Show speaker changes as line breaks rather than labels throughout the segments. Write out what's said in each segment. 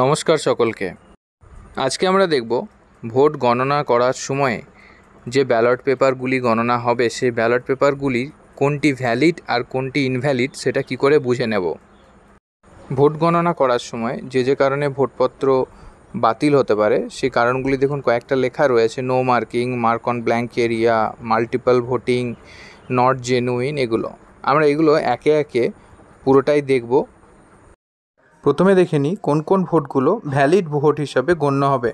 নমস্কার সকলকে আজকে আমরা দেখব ভোট গণনা করার সময়ে যে ব্যালট পেপারগুলি গণনা হবে সেই ব্যালট পেপারগুলি কোনটি ভ্যালিড আর কোনটি ইনভ্যালিড সেটা কি করে বুঝে নেব ভোট গণনা করার সময় যে যে কারণে ভোটপত্র বাতিল হতে পারে সেই কারণগুলি দেখুন কয়েকটা লেখা রয়েছে no marking mark on blank area multiple voting not genuine এগুলো আমরা এগুলো একে একে পুরোটাই দেখব প্রথমে দেখে নিই কোন কোন ভোটগুলো ভ্যালিড ভোট হিসাবে গণ্য হবে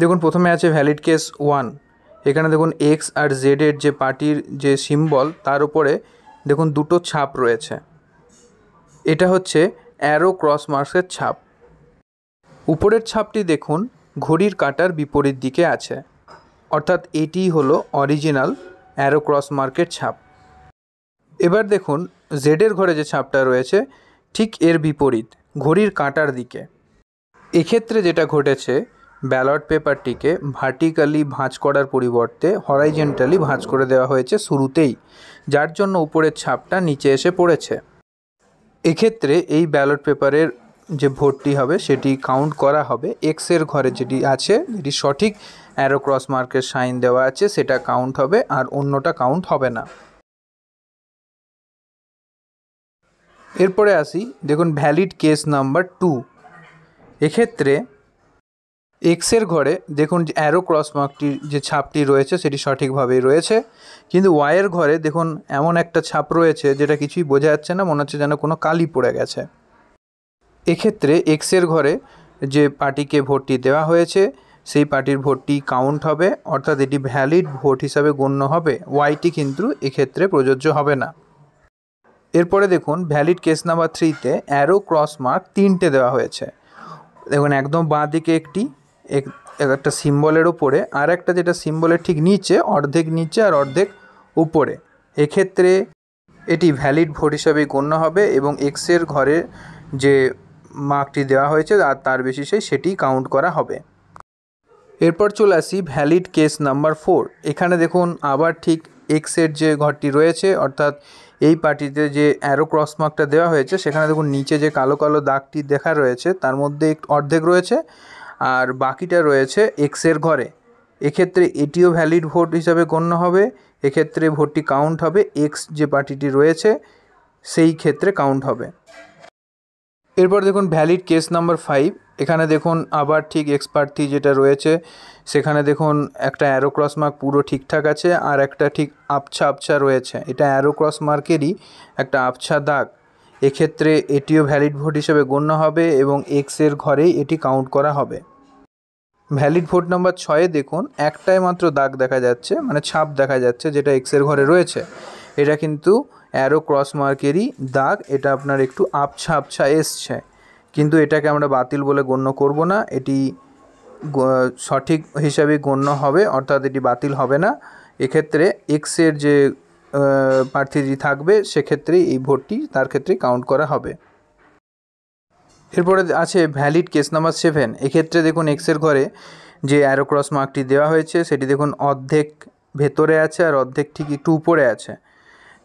দেখুন প্রথমে আছে ভ্যালিড কেস ওয়ান এখানে দেখুন এক্স আর জেডের যে পার্টির যে সিম্বল তার উপরে দেখুন দুটো ছাপ রয়েছে এটা হচ্ছে অ্যারো ক্রস মার্কসের ছাপ উপরের ছাপটি দেখুন ঘড়ির কাটার বিপরীত দিকে আছে অর্থাৎ এটি হলো অরিজিনাল অ্যারো ক্রস মার্কের ছাপ এবার দেখুন জেডের ঘরে যে ছাপটা রয়েছে ঠিক এর বিপরীত ঘড়ির কাঁটার দিকে এক্ষেত্রে যেটা ঘটেছে ব্যালট পেপারটিকে ভার্টিক্যালি ভাঁজ করার পরিবর্তে হরাইজেন্টালি ভাঁজ করে দেওয়া হয়েছে শুরুতেই যার জন্য উপরের ছাপটা নিচে এসে পড়েছে এক্ষেত্রে এই ব্যালট পেপারের যে ভোটটি হবে সেটি কাউন্ট করা হবে এক্সের ঘরে যেটি আছে যেটি সঠিক অ্যারোক্রস মার্কের সাইন দেওয়া আছে সেটা কাউন্ট হবে আর অন্যটা কাউন্ট হবে না এরপরে আসি দেখুন ভ্যালিড কেস নাম্বার টু এক্ষেত্রে এক্সের ঘরে দেখুন যে অ্যারো ক্রস মার্কটির যে ছাপটি রয়েছে সেটি সঠিকভাবেই রয়েছে কিন্তু ওয়াইয়ের ঘরে দেখুন এমন একটা ছাপ রয়েছে যেটা কিছুই বোঝা যাচ্ছে না মনে হচ্ছে যেন কোনো কালি পড়ে গেছে এক্ষেত্রে এক্সের ঘরে যে পার্টিকে ভোটটি দেওয়া হয়েছে সেই পার্টির ভোটটি কাউন্ট হবে অর্থাৎ এটি ভ্যালিড ভোট হিসাবে গণ্য হবে ওয়াইটি কিন্তু এক্ষেত্রে প্রযোজ্য হবে না এরপরে দেখুন ভ্যালিড কেস নাম্বার থ্রিতে অ্যারো ক্রস মার্ক তিনটে দেওয়া হয়েছে দেখুন একদম বাঁ দিকে একটি একটা সিম্বলের ওপরে আর একটা যেটা সিম্বলের ঠিক নিচে অর্ধেক নিচে আর অর্ধেক উপরে এক্ষেত্রে এটি ভ্যালিড ভোট হিসাবে গণ্য হবে এবং এক্সের ঘরে যে মার্কটি দেওয়া হয়েছে আর তার বেসিসে সেটি কাউন্ট করা হবে এরপর চলে আসি ভ্যালিড কেস নাম্বার ফোর এখানে দেখুন আবার ঠিক এক্সের যে ঘরটি রয়েছে অর্থাৎ এই পার্টিতে যে অ্যারো ক্রস মার্কটা দেওয়া হয়েছে সেখানে দেখুন নিচে যে কালো কালো দাগটি দেখা রয়েছে তার মধ্যে অর্ধেক রয়েছে আর বাকিটা রয়েছে এক্সের ঘরে এক্ষেত্রে এটিও ভ্যালিড ভোট হিসাবে গণ্য হবে এক্ষেত্রে ভোটটি কাউন্ট হবে এক্স যে পার্টিটি রয়েছে সেই ক্ষেত্রে কাউন্ট হবে এরপর দেখুন ভ্যালিড কেস নাম্বার ফাইভ এখানে দেখুন আবার ঠিক এক্সপার্টি যেটা রয়েছে সেখানে দেখুন একটা অ্যারো ক্রস মার্ক পুরো ঠিকঠাক আছে আর একটা ঠিক আবছা আবছা রয়েছে এটা অ্যারো ক্রস মার্কেরই একটা আবছা দাগ এক্ষেত্রে এটিও ভ্যালিড ভোট হিসেবে গণ্য হবে এবং এক্সের ঘরেই এটি কাউন্ট করা হবে ভ্যালিড ভোট নাম্বার ছয়ে দেখুন একটাই মাত্র দাগ দেখা যাচ্ছে মানে ছাপ দেখা যাচ্ছে যেটা এক্সের ঘরে রয়েছে এটা কিন্তু অ্যারো ক্রস মার্কেরই দাগ এটা আপনার একটু আবছা আবছা এসছে কিন্তু এটাকে আমরা বাতিল বলে গণ্য করব না এটি সঠিক হিসাবে গণ্য হবে অর্থাৎ এটি বাতিল হবে না এক্ষেত্রে এক্সের যে প্রার্থীটি থাকবে সেক্ষেত্রে এই ভোটটি তার ক্ষেত্রে কাউন্ট করা হবে এরপরে আছে ভ্যালিড কেস নাম্বার সেভেন এক্ষেত্রে দেখুন এক্সের ঘরে যে অ্যারোক্রস মার্কটি দেওয়া হয়েছে সেটি দেখুন অর্ধেক ভেতরে আছে আর অর্ধেক ঠিক একটু উপরে আছে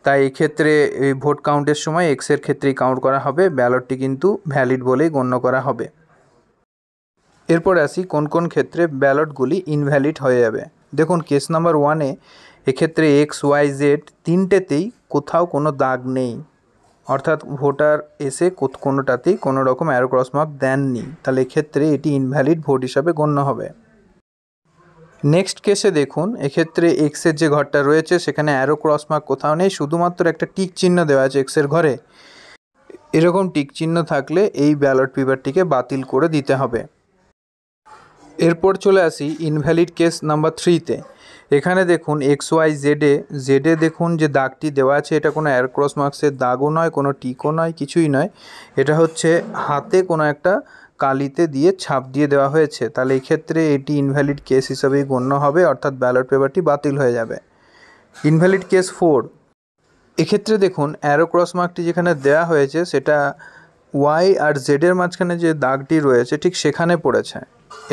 তাই এক্ষেত্রে এই ভোট কাউন্টের সময় এক্সের ক্ষেত্রেই কাউন্ট করা হবে ব্যালটটি কিন্তু ভ্যালিড বলেই গণ্য করা হবে এরপর আসি কোন কোন ক্ষেত্রে ব্যালটগুলি ইনভ্যালিড হয়ে যাবে দেখুন কেস নাম্বার ওয়ানে এক্ষেত্রে এক্স ওয়াই জেড তিনটেতেই কোথাও কোনো দাগ নেই অর্থাৎ ভোটার এসে কোনোটাতেই কোনো রকম অ্যারোক্রস দেননি তাহলে এক্ষেত্রে এটি ইনভ্যালিড ভোট হিসাবে গণ্য হবে নেক্সট কেসে দেখুন এক্ষেত্রে এক্সের যে ঘরটা রয়েছে সেখানে অ্যারো ক্রসমার্ক কোথাও নেই শুধুমাত্র একটা টিক চিহ্ন দেওয়া আছে এক্সের ঘরে এরকম টিক চিহ্ন থাকলে এই ব্যালট পেপারটিকে বাতিল করে দিতে হবে এরপর চলে আসি ইনভ্যালিড কেস নাম্বার থ্রিতে এখানে দেখুন এক্স ওয়াই জেডে জেডে দেখুন যে দাগটি দেওয়া আছে এটা কোনো ক্রস মার্কসের দাগও নয় কোনো টিকও নয় কিছুই নয় এটা হচ্ছে হাতে কোনো একটা কালিতে দিয়ে ছাপ দিয়ে দেওয়া হয়েছে তাহলে এক্ষেত্রে এটি ইনভ্যালিড কেস হিসেবেই গণ্য হবে অর্থাৎ ব্যালট পেপারটি বাতিল হয়ে যাবে ইনভ্যালিড কেস ফোর এক্ষেত্রে দেখুন অ্যারো ক্রস মার্কটি যেখানে দেওয়া হয়েছে সেটা ওয়াই আর জেডের মাঝখানে যে দাগটি রয়েছে ঠিক সেখানে পড়েছে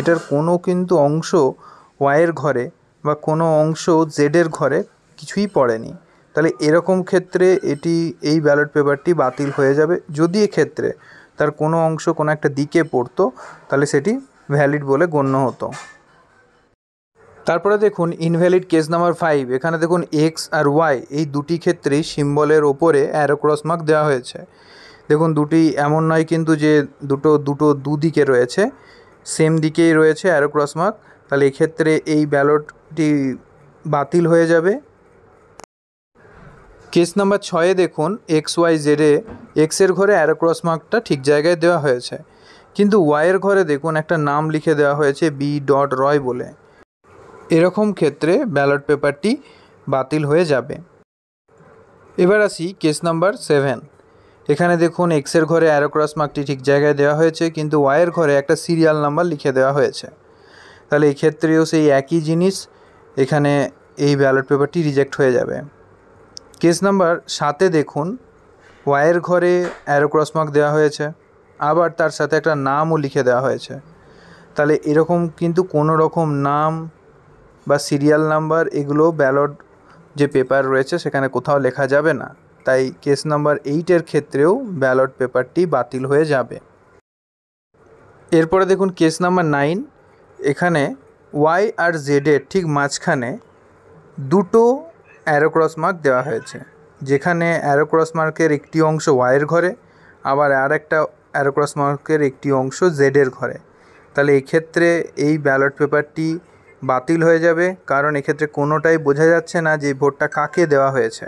এটার কোনো কিন্তু অংশ ওয়াইয়ের ঘরে বা কোনো অংশ জেডের ঘরে কিছুই পড়েনি তাহলে এরকম ক্ষেত্রে এটি এই ব্যালট পেপারটি বাতিল হয়ে যাবে যদি এক্ষেত্রে তার কোনো অংশ কোনো একটা দিকে পড়তো তাহলে সেটি ভ্যালিড বলে গণ্য হতো তারপরে দেখুন ইনভ্যালিড কেস নাম্বার ফাইভ এখানে দেখুন এক্স আর ওয়াই এই দুটি ক্ষেত্রেই সিম্বলের ওপরে অ্যারোক্রস মার্ক দেওয়া হয়েছে দেখুন দুটি এমন নয় কিন্তু যে দুটো দুটো দুদিকে রয়েছে সেম দিকেই রয়েছে অ্যারোক্রস মার্ক তাহলে এক্ষেত্রে এই ব্যালটটি বাতিল হয়ে যাবে কেস নাম্বার ছয়ে দেখুন এক্স ওয়াই জেডে এক্সের ঘরে অ্যারোক্রস মার্কটা ঠিক জায়গায় দেওয়া হয়েছে কিন্তু ওয়াইয়ের ঘরে দেখুন একটা নাম লিখে দেওয়া হয়েছে বি ডট রয় বলে এরকম ক্ষেত্রে ব্যালট পেপারটি বাতিল হয়ে যাবে এবার আসি কেস নাম্বার সেভেন এখানে দেখুন এক্সের ঘরে অ্যারোক্রস মার্কটি ঠিক জায়গায় দেওয়া হয়েছে কিন্তু ওয়াইয়ের ঘরে একটা সিরিয়াল নাম্বার লিখে দেওয়া হয়েছে তাহলে এক্ষেত্রেও সেই একই জিনিস এখানে এই ব্যালট পেপারটি রিজেক্ট হয়ে যাবে কেস নাম্বার সাতে দেখুন ওয়াইয়ের ঘরে অ্যারোক্রস মার্ক দেওয়া হয়েছে আবার তার সাথে একটা নামও লিখে দেওয়া হয়েছে তাহলে এরকম কিন্তু কোনো রকম নাম বা সিরিয়াল নাম্বার এগুলো ব্যালট যে পেপার রয়েছে সেখানে কোথাও লেখা যাবে না তাই কেস নাম্বার এইটের ক্ষেত্রেও ব্যালট পেপারটি বাতিল হয়ে যাবে এরপরে দেখুন কেস নাম্বার নাইন এখানে ওয়াই আর জেডের ঠিক মাঝখানে দুটো অ্যারোক্রস মার্ক দেওয়া হয়েছে যেখানে অ্যারোক্রস মার্কের একটি অংশ ওয়াইয়ের ঘরে আবার আর একটা অ্যারোক্রস মার্কের একটি অংশ জেডের ঘরে তাহলে এক্ষেত্রে এই ব্যালট পেপারটি বাতিল হয়ে যাবে কারণ এক্ষেত্রে কোনোটাই বোঝা যাচ্ছে না যে ভোটটা কাকে দেওয়া হয়েছে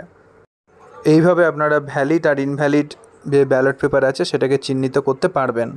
এইভাবে আপনারা ভ্যালিড আর ইনভ্যালিড যে ব্যালট পেপার আছে সেটাকে চিহ্নিত করতে পারবেন